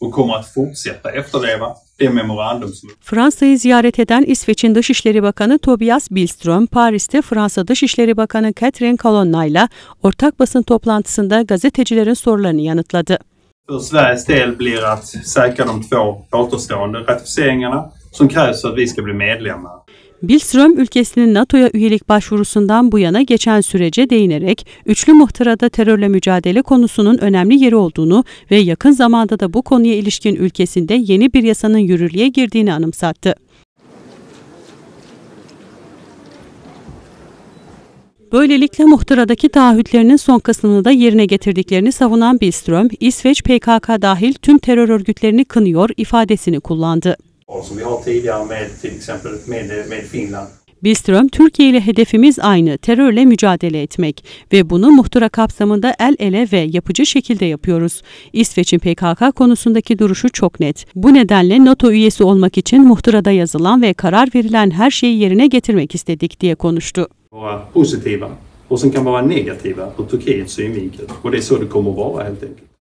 och kommer att fortsätta det memorandum Fransa'yı ziyaret eden İsveç'in Dışişleri Bakanı Tobias Billström, Paris'te Fransa Dışişleri Bakanı Catherine Colonna ile ortak basın toplantısında gazetecilerin sorularını yanıtladı. För Sveriges del blir att säkra de två återstående ratificeringarna som krävs för att vi ska bli medlemmar. Bilström ülkesinin NATO'ya üyelik başvurusundan bu yana geçen sürece değinerek üçlü muhtırada terörle mücadele konusunun önemli yeri olduğunu ve yakın zamanda da bu konuya ilişkin ülkesinde yeni bir yasanın yürürlüğe girdiğini anımsattı. Böylelikle muhtıradaki taahhütlerinin son kısmını da yerine getirdiklerini savunan Bilström, İsveç PKK dahil tüm terör örgütlerini kınıyor ifadesini kullandı. Och vi har tidigare med till exempel med, med Finland. Bilström, Türkiye ile hedefimiz aynı, terörle mücadele etmek ve bunu muhtıra kapsamında el ele ve yapıcı şekilde yapıyoruz. İsveç'in PKK konusundaki duruşu çok net. Bu nedenle NATO üyesi olmak için muhtırada yazılan ve karar verilen her şeyi yerine getirmek istedik diye konuştu. Positiva och sen kan vara negativa ur Turkiets synvinkel och det är så det kommer vara helt enkelt.